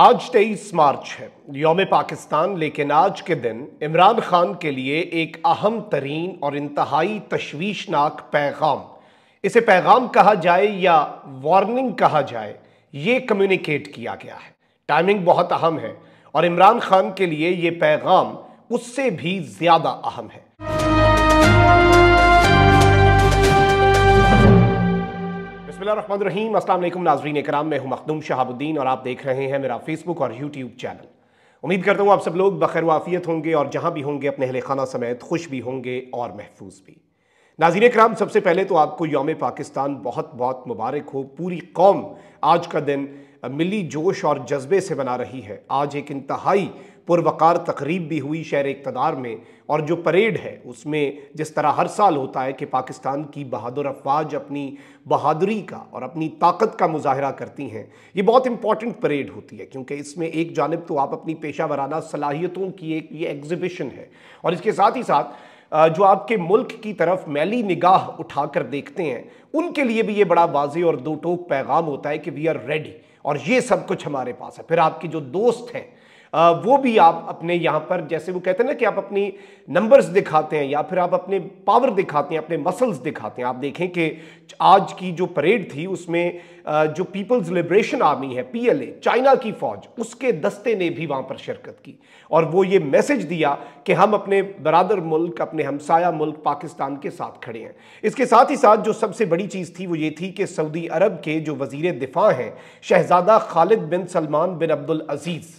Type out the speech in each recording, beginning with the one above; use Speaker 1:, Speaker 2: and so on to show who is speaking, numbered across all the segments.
Speaker 1: आज तेईस मार्च है योम पाकिस्तान लेकिन आज के दिन इमरान खान के लिए एक अहम तरीन और इंतहाई तशवीशनाक पैगाम इसे पैगाम कहा जाए या वार्निंग कहा जाए ये कम्युनिकेट किया गया है टाइमिंग बहुत अहम है और इमरान खान के लिए ये पैगाम उससे भी ज़्यादा अहम है बिस्मिल्लाम अस्सलाम नाजरीन कराम मैं हूं मखदूम शहाबुद्दीन और आप देख रहे हैं मेरा फेसबुक और यूट्यूब चैनल उम्मीद करता हूँ आप सब लोग बखैर वाफियत होंगे और जहाँ भी होंगे अपने अहले खाना समेत खुश भी होंगे और महफूज भी नाजीन कराम सबसे पहले तो आपको योम पाकिस्तान बहुत बहुत मुबारक हो पूरी कौम आज का दिन मिली जोश और जज्बे से बना रही है आज एक इंतहाई पुरवकार तकरीब भी हुई शहर इकतदार में और जो परेड है उसमें जिस तरह हर साल होता है कि पाकिस्तान की बहादुर अफवाज अपनी बहादुरी का और अपनी ताकत का मुजाहरा करती हैं ये बहुत इंपॉर्टेंट परेड होती है क्योंकि इसमें एक जानब तो आप अपनी पेशा वराना सलाहियतों की एक ये एग्जिबिशन है और इसके साथ ही साथ जो आपके मुल्क की तरफ मैली निगाह उठाकर देखते हैं उनके लिए भी ये बड़ा वाजे और दो टोक पैगाम होता है कि वी आर रेडी और ये सब कुछ हमारे पास है फिर आपके जो दोस्त हैं वो भी आप अपने यहाँ पर जैसे वो कहते हैं ना कि आप अपनी नंबर्स दिखाते हैं या फिर आप अपने पावर दिखाते हैं अपने मसल्स दिखाते हैं आप देखें कि आज की जो परेड थी उसमें जो पीपल्स लिबरेशन आर्मी है पीएलए चाइना की फौज उसके दस्ते ने भी वहाँ पर शिरकत की और वो ये मैसेज दिया कि हम अपने बरदर मुल्क अपने हमसाया मुल्क पाकिस्तान के साथ खड़े हैं इसके साथ ही साथ जो सबसे बड़ी चीज़ थी वो ये थी कि सऊदी अरब के जो वजीर दिफा हैं शहजादा खालिद बिन सलमान बिन अब्दुल अजीज़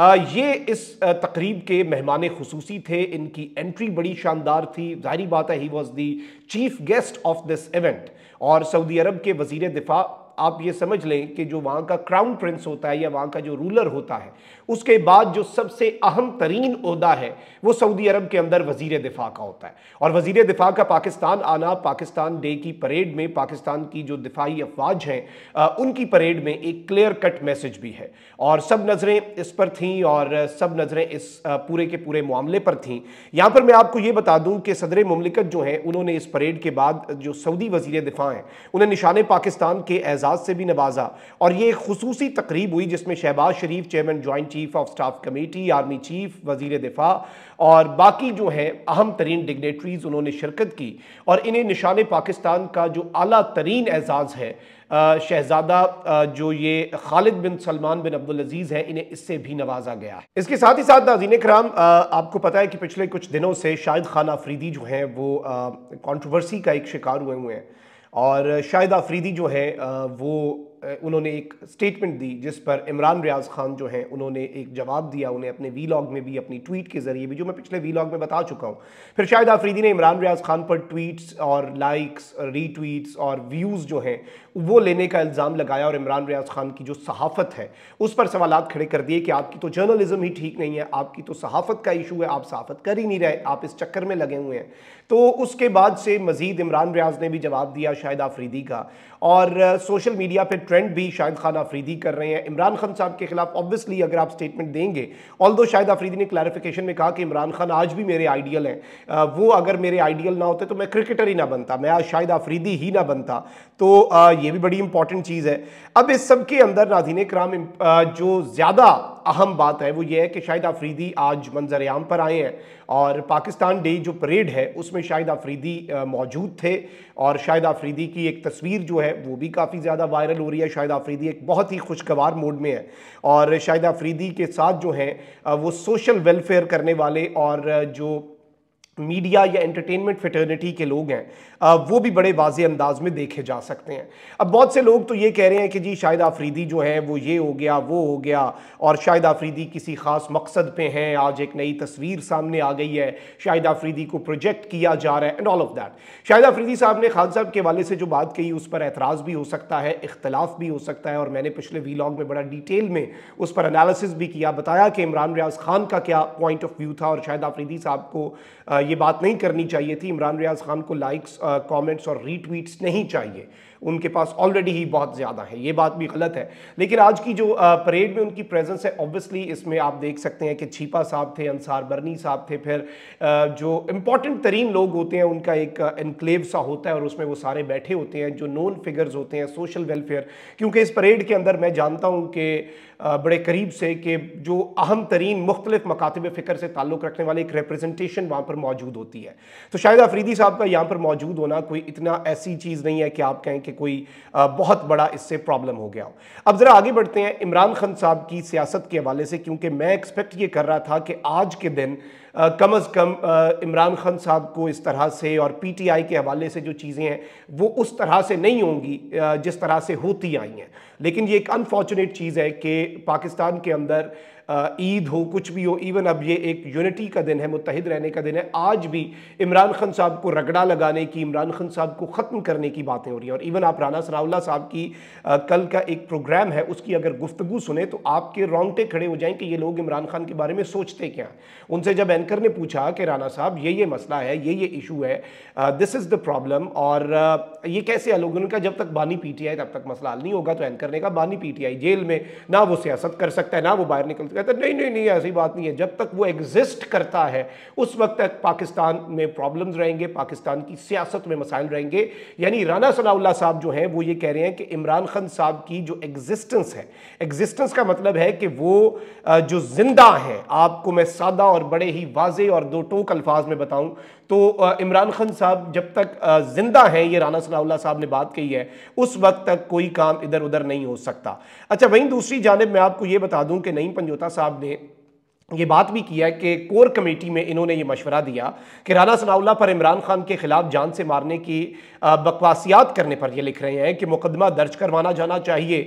Speaker 1: ये इस तकरीब के मेहमान खसूसी थे इनकी एंट्री बड़ी शानदार थी जाहरी बात है he was the chief guest of this event और सऊदी अरब के वजीर दिफा आप ये समझ लें कि जो वहाँ का क्राउन प्रिंस होता है या वहाँ का जो रूलर होता है उसके बाद जो सबसे अहम तरीन अहदा है वो सऊदी अरब के अंदर वजीर दिफा का होता है और वजीर दिफा का पाकिस्तान आना पाकिस्तान डे की परेड में पाकिस्तान की जो दिफाही अफवाज हैं उनकी परेड में एक क्लियर कट मैसेज भी है और सब नज़रें इस पर थीं और सब नज़रें इस पूरे के पूरे मामले पर थीं यहाँ पर मैं आपको ये बता दूँ कि सदर ममलिकत जो हैं उन्होंने इस परेड के बाद जो सऊदी वजीर दिफा हैं उन्हें निशान पाकिस्तान के एजाज एजाज़ से भी नवाजा और ये एक खसूस तकरीब हुई जिसमें Shahbaz Sharif chairman joint chief of staff committee army chief वजीर दिफा और बाकी जो हैं अहम तरीन डिग्नेटरीज उन्होंने शिरकत की और इन्हें निशान पाकिस्तान का जो अला तरीन एजाज़ है शहजादा जो ये खालिद बिन सलमान बिन अब्दुल अजीज़ हैं इन्हें इससे भी नवाजा गया है इसके साथ ही साथ नाजीन कराम आपको पता है कि पिछले कुछ दिनों से शाहिद खान आफरीदी जो हैं वो कंट्रोवर्सी का एक शिकार हुए हुए हैं और शाहिद आफरीदी जो है वो उन्होंने एक स्टेटमेंट दी जिस पर इमरान रियाज खान जो हैं उन्होंने एक जवाब दिया उन्हें अपने वीलॉग में भी अपनी ट्वीट के ज़रिए भी जो मैं पिछले वीलॉग में बता चुका हूँ फिर शायद आफरीदी ने इमरान रियाज खान पर ट्वीट्स और लाइक्स रीट्वीट्स और व्यूज़ जो हैं वो लेने का इल्ज़ाम लगाया और इमरान रियाज खान की जो सहाफ़त है उस पर सवाल खड़े कर दिए कि आपकी तो जर्नलिज़म ही ठीक नहीं है आपकी तो सहाफ़त का इशू है आप सहाफ़त कर ही नहीं रहे आप इस चक्कर में लगे हुए हैं तो उसके बाद से मज़ीद इमरान रियाज ने भी जवाब दिया शाहिद आफरीदी का और सोशल मीडिया पर ट्रेंड भी शाहिद खान आफरीदी कर रहे हैं इमरान खान साहब के खिलाफ ऑब्वियसली अगर आप स्टेटमेंट देंगे ऑल दो शाहिद आफरीदी ने क्लैरिफिकेशन में कहा कि इमरान खान आज भी मेरे आइडियल हैं वो अगर मेरे आइडियल ना होते तो मैं क्रिकेटर ही ना बनता मैं आज शाहिद आफरीदी ही ना बनता तो ये भी बड़ी इंपॉर्टेंट चीज़ है अब इस सब के अंदर नाधीन कराम जो ज़्यादा अहम बात है वो ये है कि शाहिद आफरीदी आज मंजर आम पर आए हैं और पाकिस्तान डे जो परेड है उसमें शाहिद आफरीदी मौजूद थे और शाहिद आफरीदी की एक तस्वीर जो है वो भी काफ़ी ज़्यादा वायरल हो रही है शाहिद आफरीदी एक बहुत ही खुशगवार मोड में है और शाहिद आफरीदी के साथ जो हैं वो सोशल वेलफेयर करने वाले और जो मीडिया या एंटरटेनमेंट फटर्निटी के लोग हैं वो भी बड़े वाज अंदाज में देखे जा सकते हैं अब बहुत से लोग तो ये कह रहे हैं कि जी शाहिद आफरीदी जो है वो ये हो गया वो हो गया और शाहिद आफरीदी किसी ख़ास मकसद पे हैं आज एक नई तस्वीर सामने आ गई है शाहिद आफरीदी को प्रोजेक्ट किया जा रहा है and all of that Shahid Afridi साहब ने खान साहब के वाले से जो बात कही उस पर एतराज़ भी हो सकता है इख्तलाफ भी हो सकता है और मैंने पिछले वीलॉग में बड़ा डिटेल में उस पर एनालिसिस भी किया बताया कि इमरान रियाज खान का क्या पॉइंट ऑफ व्यू था और शाहिद आफरीदी साहब को ये बात नहीं करनी चाहिए थी इमरान रियाज खान को लाइक्स कमेंट्स uh, और रीट्वीट्स नहीं चाहिए उनके पास ऑलरेडी ही बहुत ज़्यादा है ये बात भी गलत है लेकिन आज की जो परेड में उनकी प्रेजेंस है ऑब्वियसली इसमें आप देख सकते हैं कि छीपा साहब थे अंसार बर्नी साहब थे फिर जो इंपॉर्टेंट तरीन लोग होते हैं उनका एक इनक्लेव सा होता है और उसमें वो सारे बैठे होते हैं जो नॉन फिगर्स होते हैं सोशल वेलफेयर क्योंकि इस परेड के अंदर मैं जानता हूँ कि बड़े करीब से कि जो अहम तरीन मुख्तलिफ मकातब फ़िक्र से ताल्लुक़ रखने वाले एक रिप्रेजेंटेशन वहाँ पर मौजूद होती है तो शायद आफरीदी साहब का यहाँ पर मौजूद होना कोई इतना ऐसी चीज़ नहीं है कि आप कहें कि कोई बहुत बड़ा इससे प्रॉब्लम हो गया हो अब ज़रा आगे बढ़ते हैं इमरान खान साहब की सियासत के हवाले से क्योंकि मैं एक्सपेक्ट ये कर रहा था कि आज के दिन कम अज़ कम इमरान खान साहब को इस तरह से और पीटीआई के हवाले से जो चीज़ें हैं वो उस तरह से नहीं होंगी जिस तरह से होती आई हैं लेकिन ये एक अनफॉर्चुनेट चीज़ है कि पाकिस्तान के अंदर ईद हो कुछ भी हो इवन अब ये एक यूनिटी का दिन है मुतहद रहने का दिन है आज भी इमरान खान साहब को रगड़ा लगाने की इमरान खान साहब को ख़त्म करने की बातें हो रही हैं और इवन आप राना सराउल्ला साहब की आ, कल का एक प्रोग्राम है उसकी अगर गुफ्तु सुने तो आपके रोंगटे खड़े हो जाएँ कि ये लोग इमरान खान के बारे में सोचते क्या उनसे जब एंकर ने पूछा कि राना साहब ये ये मसला है ये ये इशू है दिस इज़ द प्रॉब्लम और आ, ये कैसे है लोगों का जब तक बानी पी टी आई तब तक मसला हल नहीं होगा तो एंकर ने कहा बानी पी टी आई जेल में ना वो सियासत कर सकता है ना वो बाहर निकल कहते नहीं नहीं नहीं ऐसी बात नहीं है जब तक वो एग्जिस्ट करता है उस वक्त तक पाकिस्तान में प्रॉब्लम्स रहेंगे पाकिस्तान की सियासत में मसाइल रहेंगे यानी राना सलाउल्ला साहब जो हैं वो ये कह रहे हैं कि इमरान खान साहब की जो एग्जिस्टेंस है एग्जिस्टेंस का मतलब है कि वो जो जिंदा हैं आपको मैं सादा और बड़े ही वाजे और दो टोक अल्फाज में बताऊँ तो इमरान खान साहब जब तक जिंदा हैं ये राना सलाउल्ला साहब ने बात कही है उस वक्त तक कोई काम इधर उधर नहीं हो सकता अच्छा वहीं दूसरी जानब मैं आपको ये बता दूं कि नई पंजोता राणा साहब ने ये बात भी किया कि कोर कमेटी में इन्होंने ये मशवरा दिया कि राना सनाउल्ला पर इमरान खान के खिलाफ जान से मारने की बकवासियात करने पर ये लिख रहे हैं कि मुकदमा दर्ज करवाना जाना चाहिए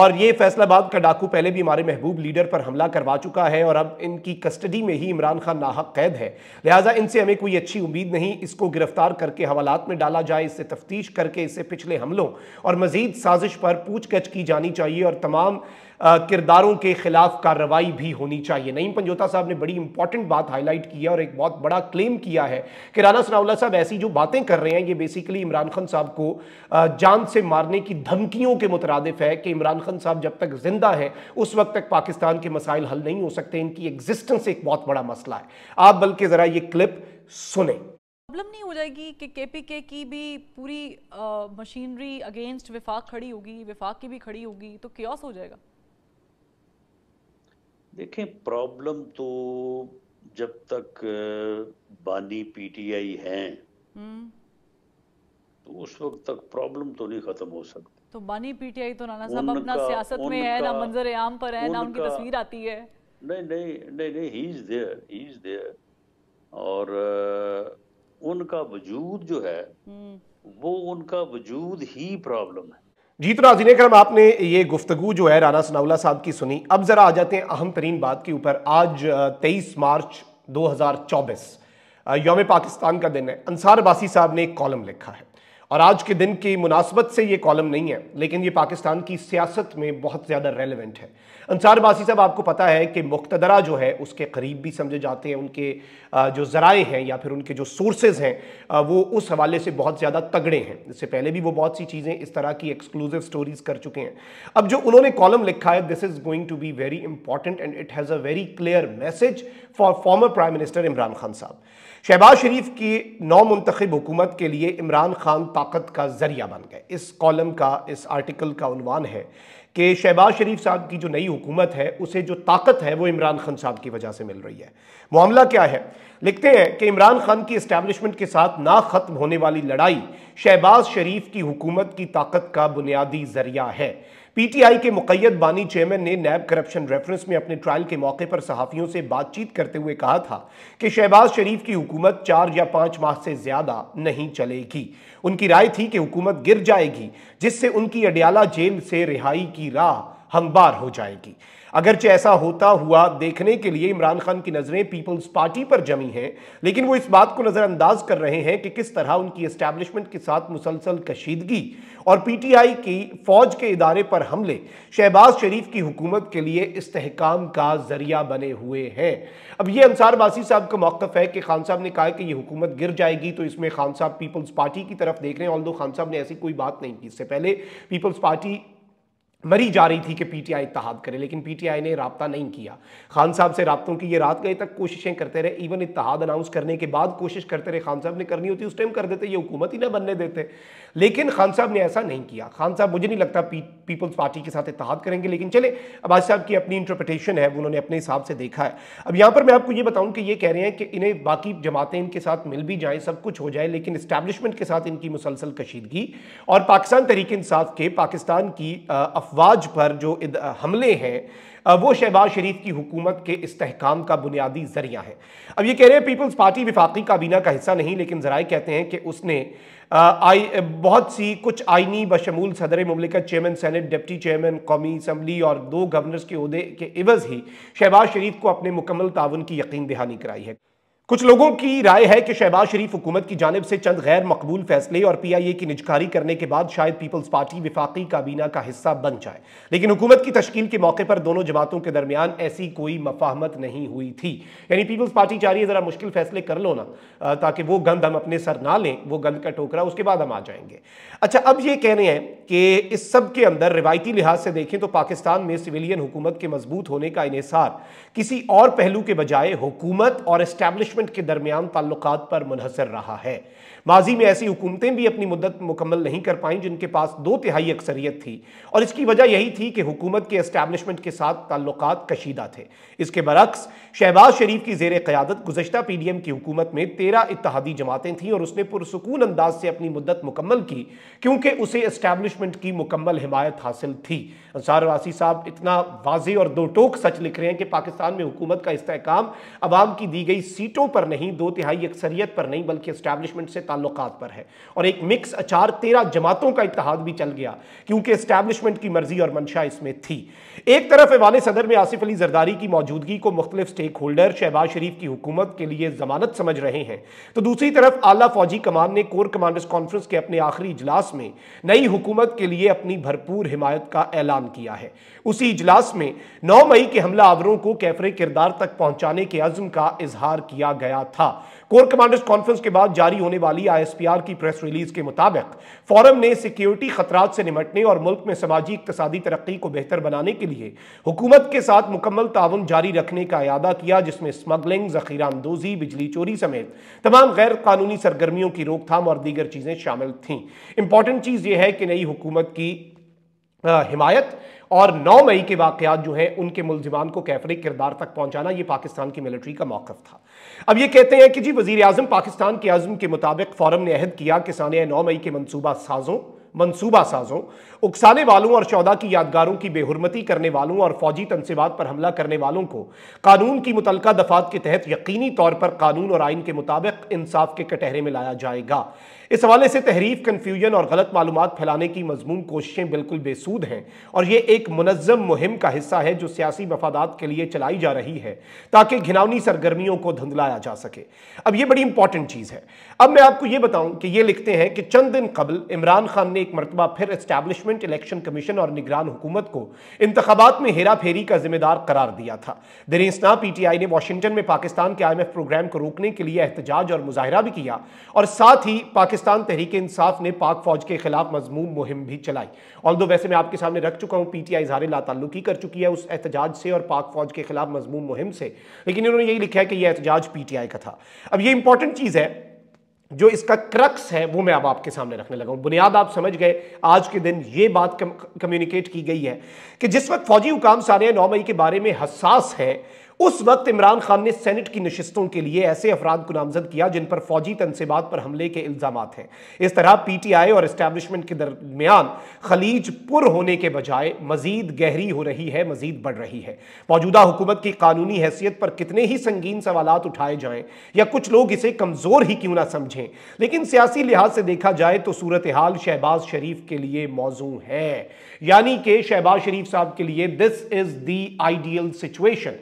Speaker 1: और ये फैसलाबाद का डाकू पहले भी हमारे महबूब लीडर पर हमला करवा चुका है और अब इनकी कस्टडी में ही इमरान खान नाहक कैद है लिहाजा इनसे हमें कोई अच्छी उम्मीद नहीं इसको गिरफ्तार करके हवालात में डाला जाए इससे तफ्तीश करके इससे पिछले हमलों और मजीद साजिश पर पूछगछ की जानी चाहिए और तमाम किरदारों के खिलाफ कार्रवाई भी होनी चाहिए नईम पंजोता साहब ने बड़ी इंपॉर्टेंट बात हाईलाइट की है और एक बहुत बड़ा क्लेम किया है कि राना सनाउल्ला साहब ऐसी जो बातें कर रहे हैं ये बेसिकली इमरान खान साहब को जान से मारने की धमकियों के मुतरदफ है कि इमरान खान साहब जब तक जिंदा है उस वक्त तक पाकिस्तान के मसाइल हल नहीं हो सकते इनकी एग्जिस्टेंस एक बहुत बड़ा मसला है आप बल्कि ज़रा ये क्लिप सुने प्रॉब्लम नहीं हो जाएगी कि केपीके की भी पूरी मशीनरी अगेंस्ट विफाक खड़ी होगी विफाक की भी खड़ी होगी तो क्योस हो जाएगा देखें प्रॉब्लम तो जब तक बानी पीटीआई है हम्म। तो उस वक्त तक प्रॉब्लम तो नहीं खत्म हो सकती तो बानी पीटीआई तो नाना साहब अपना सियासत में है ना मंजर आम पर है ना उनकी तस्वीर आती है नहीं नहीं नहीं नहीं he is there he is there और उनका वजूद जो है हम्म। वो उनका वजूद ही प्रॉब्लम है जी तो नाजिन करम आपने ये गुफ्तु जो है राना सनाउल्ला साहब की सुनी अब ज़रा आ जाते हैं अहम तरीन बात के ऊपर आज तेईस मार्च 2024 योम पाकिस्तान का दिन है अंसार बासी साहब ने एक कॉलम लिखा है और आज के दिन की मुनासबत से ये कॉलम नहीं है लेकिन ये पाकिस्तान की सियासत में बहुत ज़्यादा रेलिवेंट है अंसार बासी साहब आपको पता है कि मुख्तदरा जो है उसके करीब भी समझे जाते हैं उनके जो ज़राए हैं या फिर उनके जो सोर्सेज हैं वो उस हवाले से बहुत ज़्यादा तगड़े हैं इससे पहले भी वो बहुत सी चीज़ें इस तरह की एक्सक्लूसिव स्टोरीज कर चुके हैं अब जो उन्होंने कॉलम लिखा है this is going to be very important and it has a very clear message for former prime minister Imran Khan साहब शहबाज शरीफ की नौ मुंतखब हुकूमत के लिए इमरान खान ताकत का जरिया बन गए इस कॉलम का इस आर्टिकल का उनवान है कि शहबाज शरीफ साहब की जो नई हुकूमत है उसे जो ताकत है वो इमरान खान साहब की वजह से मिल रही है मामला क्या है लिखते हैं कि इमरान खान की इस्टेबलिशमेंट के साथ ना ख़त्म होने वाली लड़ाई शहबाज शरीफ की हुकूमत की ताकत का बुनियादी जरिया है पीटीआई के मुकैद बानी चेयरमैन ने नैब करप्शन रेफरेंस में अपने ट्रायल के मौके पर सहाफियों से बातचीत करते हुए कहा था कि शहबाज शरीफ की हुकूमत चार या पांच माह से ज्यादा नहीं चलेगी उनकी राय थी कि हुकूमत गिर जाएगी जिससे उनकी अडियाला जेल से रिहाई की राह हमवार हो जाएगी अगरचे ऐसा होता हुआ देखने के लिए इमरान खान की नज़रें पीपल्स पार्टी पर जमी हैं लेकिन वो इस बात को नज़रअंदाज कर रहे हैं कि किस तरह उनकी इस्टेब्लिशमेंट के साथ मुसलसल कशीदगी और पीटीआई की फौज के इदारे पर हमले शहबाज शरीफ की हुकूमत के लिए इस्तेकाम का जरिया बने हुए हैं अब ये अंसार बासी साहब का मौकफ है कि खान साहब ने कहा कि ये हुकूमत गिर जाएगी तो इसमें खान साहब पीपल्स पार्टी की तरफ देख रहे हैं ऑल खान साहब ने ऐसी कोई बात नहीं की इससे पहले पीपल्स पार्टी मरी जा रही थी कि पीटीआई इतहाद करे लेकिन पीटीआई ने रबता नहीं किया खान साहब से रबतों की ये रात गए तक कोशिशें करते रहे इवन इतहाद अनाउंस करने के बाद कोशिश करते रहे खान साहब ने करनी होती उस टाइम कर देते ये हुकूमत ही ना बनने देते लेकिन खान साहब ने ऐसा नहीं किया खान साहब मुझे नहीं लगता पी, पीपल्स पार्टी के साथ इतिहाद करेंगे लेकिन चले अब्बास साहब की अपनी इंटरप्रटेशन है उन्होंने अपने हिसाब से देखा है अब यहाँ पर मैं आपको ये बताऊँ कि ये कह रहे हैं कि इन्हें बाकी जमातें इनके साथ मिल भी जाएँ सब कुछ हो जाए लेकिन इस्टेब्लिशमेंट के साथ इनकी मुसलसल कशीदगी और पाकिस्तान तरीके इंसाफ के पाकिस्तान की अफवाज पर जो हमले हैं वो शहबाज शरीफ की हुकूमत के इस्तेकाम का बुनियादी जरिया है अब ये कह रहे हैं पीपल्स पार्टी विफाकी काबीना का हिस्सा नहीं लेकिन जराए कहते हैं कि उसने आई बहुत सी कुछ आइनी बशमूल सदर ममलिकत चेयरमैन सैनट डिप्टी चेयरमैन कौमी असम्बली और दो गवर्नर्स के अहदे के इवज ही शहबाज शरीफ को अपने मुकम्मल ताउन की यकीन दहानी कराई है कुछ लोगों की राय है कि शहबाज शरीफ हुकूमत की जानब से चंद गैर मकबूल फैसले और पी आई ए की निजकारी करने के बाद शायद पीपल्स पार्टी विफाकी काबीना का हिस्सा बन जाए लेकिन हुकूमत की तश्कील के मौके पर दोनों जमातों के दरमियान ऐसी कोई मफाहमत नहीं हुई थी यानी पीपल्स पार्टी चाह रही है ज़रा मुश्किल फैसले कर लो ना ताकि वो गंद हम अपने सर ना लें वो गंद का टोकरा उसके बाद हम आ जाएंगे अच्छा अब ये कह रहे हैं कि इस सब के अंदर रिवायती लिहाज से देखें तो पाकिस्तान में सिविलियन हुकूमत के मजबूत होने का इसार किसी और पहलू के बजाय हुकूमत और इस्टेब्लिश इस्टेबलिशमेंट के दरमियान ताल्लुक पर मुनहसर रहा है माजी में ऐसी हुकूमतें भी अपनी मुद्दत मुकम्मल नहीं कर पाई जिनके पास दो तिहाई अक्सरियत थी और इसकी वजह यही थी कि हुकूमत के इस्टेबलिशमेंट के साथ ताल्लुक कशीदा थे इसके बरक्स शहबाज शरीफ की जेर क़्यादत गुजशत पी डी एम की हुकूमत में तेरह इतिहादी जमातें थीं और उसने पुरसकून अंदाज से अपनी मुद्दत मुकम्मल की क्योंकि उसे इस्टेबलिशमेंट की मुकम्मल हिमायत हासिल थी अंसार वासी साहब इतना वाजे और दो टोक सच लिख रहे हैं कि पाकिस्तान में हुकूमत का इस्तेकाम अवाम की दी गई सीटों तीनों पर नहीं दो तिहाई अक्सरियत पर नहीं बल्कि इस्टेब्लिशमेंट से ताल्लुक पर है और एक मिक्स अचार तेरह जमातों का इतिहाद भी चल गया क्योंकि इस्टेब्लिशमेंट की मर्जी और मंशा इसमें थी एक तरफ ऐवान सदर में आसिफ अली जरदारी की मौजूदगी को मुख्तलिफ स्टेक होल्डर शहबाज शरीफ की हुकूमत के लिए जमानत समझ रहे हैं तो दूसरी तरफ आला फौजी कमान ने कोर कमांडर्स कॉन्फ्रेंस के अपने आखिरी इजलास में नई हुकूमत के लिए अपनी भरपूर हिमायत का ऐलान किया है उसी इजलास में नौ मई के हमला आवरों को कैफरे किरदार तक पहुंचाने के अजम का इजहार किया गया था कोर कमांडर्स कॉन्फ्रेंस के बाद जारी होने वाली आईएसपीआर की प्रेस रिलीज के मुताबिक फोरम ने सिक्योरिटी खतरात से निमटने और मुल्क में समाजी इकतदी तरक्की को बेहतर बनाने के लिए हुकूमत के साथ मुकम्मल ताउन जारी रखने का अदा किया जिसमें स्मगलिंग जखीरामदोजी बिजली चोरी समेत तमाम गैर कानूनी सरगर्मियों की रोकथाम और दीगर चीजें शामिल थी इंपॉर्टेंट चीज यह है कि नई हुकूमत की हिमायत और 9 मई के वाकत जो हैं उनके मुलजिमान को कैफरे किरदार तक पहुंचाना ये पाकिस्तान की मिलिट्री का मौका था अब ये कहते हैं कि जी वजी अजम पाकिस्तान के आजम के मुताबिक फॉरम ने अहद किया कि सान नौ मई के मनसूबा साज़ों मनसूबा साजों उकसाने वालों और चौदह की यादगारों की बेहरमती करने वालों और फौजी तनसीबात पर हमला करने वालों को कानून की मुतल दफात के तहत यकीनी तौर पर कानून और आइन के मुताबिक इंसाफ के कटहरे में लाया जाएगा इस हवाले से तहरीफ कन्फ्यूजन और गलत मालूम फैलाने की मजमून कोशिशें बिल्कुल बेसूद हैं और ये एक मनजम मुहिम का हिस्सा है जो सियासी मफादात के लिए चलाई जा रही है ताकि घिनौनी सरगर्मियों को धुंधलाया जा सके अब ये बड़ी इंपॉर्टेंट चीज़ है अब मैं आपको ये बताऊं कि ये लिखते हैं कि चंद दिन कबल इमरान खान ने एक मरतबा फिर इस्टेबलिशमेंट इलेक्शन कमीशन और निगरान हुकूमत को इंतबात में हेरा फेरी का जिम्मेदार करार दिया था टी पीटीआई ने वाशिंगटन में पाकिस्तान के आई एम एफ प्रोग्राम को रोकने के लिए एहतजाज और मुजाहरा भी किया और साथ ही पाकिस्तान पाकिस्तान तहरीक इंसाफ ने पाक फौज के खिलाफ मजमूम मुहिम भी चलाई ऑल दो वैसे मैं आपके सामने रख चुका हूँ पीटीआई इजहार लाताल्लुकी कर चुकी है उस एहतजाज से और पाक फौज के खिलाफ मजमूम मुहिम से लेकिन इन्होंने यही लिखा है कि यह एहतजाज पीटीआई का था अब ये इंपॉर्टेंट चीज़ है जो इसका क्रक्स है वो मैं अब आपके सामने रखने लगा हूँ बुनियाद आप समझ गए आज के दिन ये बात कम्युनिकेट की गई है कि जिस वक्त फौजी हुकाम सारे नौ मई के बारे में हसास है उस वक्त इमरान खान ने सेनेट की नशस्तों के लिए ऐसे अफराद को नामजद किया जिन पर फौजी तनसीबात पर हमले के इल्जाम हैं इस तरह पीटीआई और इस्टेब्लिशमेंट के दरमियान खलीज पुर होने के बजाय मजीद गहरी हो रही है मजीद बढ़ रही है मौजूदा हुकूमत की कानूनी हैसियत पर कितने ही संगीन सवाल उठाए जाएं या कुछ लोग इसे कमजोर ही क्यों ना समझें लेकिन सियासी लिहाज से देखा जाए तो सूरत हाल शहबाज शरीफ के लिए मौजू है यानी कि शहबाज शरीफ साहब के लिए this is the ideal situation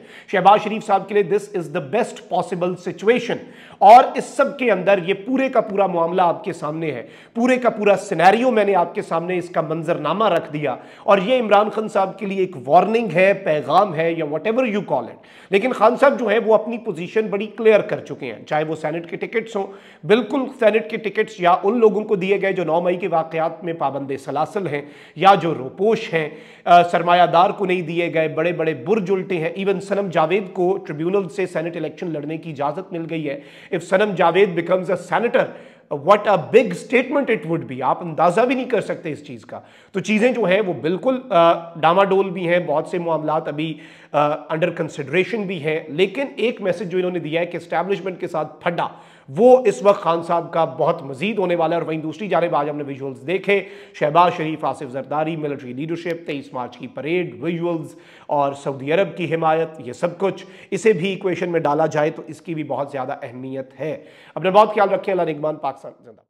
Speaker 1: Shahbaz Sharif Sahab ke liye, this is the best possible situation. और इस सब के अंदर ये पूरे का पूरा मामला आपके सामने है पूरे का पूरा सिनेरियो मैंने आपके सामने इसका मंजरनामा रख दिया और ये इमरान खान साहब के लिए एक वार्निंग है पैगाम है या वट यू कॉल इट लेकिन खान साहब जो है वो अपनी पोजीशन बड़ी क्लियर कर चुके हैं चाहे वो सैनेट के टिकट्स हों बिल्कुल सैनेट के टिकट्स या उन लोगों को दिए गए जो नौ मई के वाकत में पाबंद सलासल हैं या जो रोपोश हैं सरमायादार को नहीं दिए गए बड़े बड़े बुर्ज उल्टे हैं इवन सनम जावेद को ट्रिब्यूनल से सैनेट इलेक्शन लड़ने की इजाज़त मिल गई है if Sanam Javed becomes a senator what a big statement it would be आप अंदाजा भी नहीं कर सकते इस चीज़ का तो चीज़ें जो है वो बिल्कुल uh, डामाडोल भी हैं बहुत से मामला अभी अंडर uh, कंसिडरेशन भी हैं लेकिन एक मैसेज जो इन्होंने दिया है कि स्टैब्लिशमेंट के साथ फड्डा वो इस वक्त खान साहब का बहुत मजीद होने वाला है और वहीं दूसरी जानब आज हमने विजुअल्स देखे शहबाज शरीफ आसिफ जरदारी मिलिट्री लीडरशिप तेईस मार्च की परेड विजुअल्स और सऊदी अरब की हिमायत ये सब कुछ इसे भी इक्वेशन में डाला जाए तो इसकी भी बहुत ज़्यादा अहमियत है अपने बहुत ख्याल रखें अला पाकिस्तान जिंदा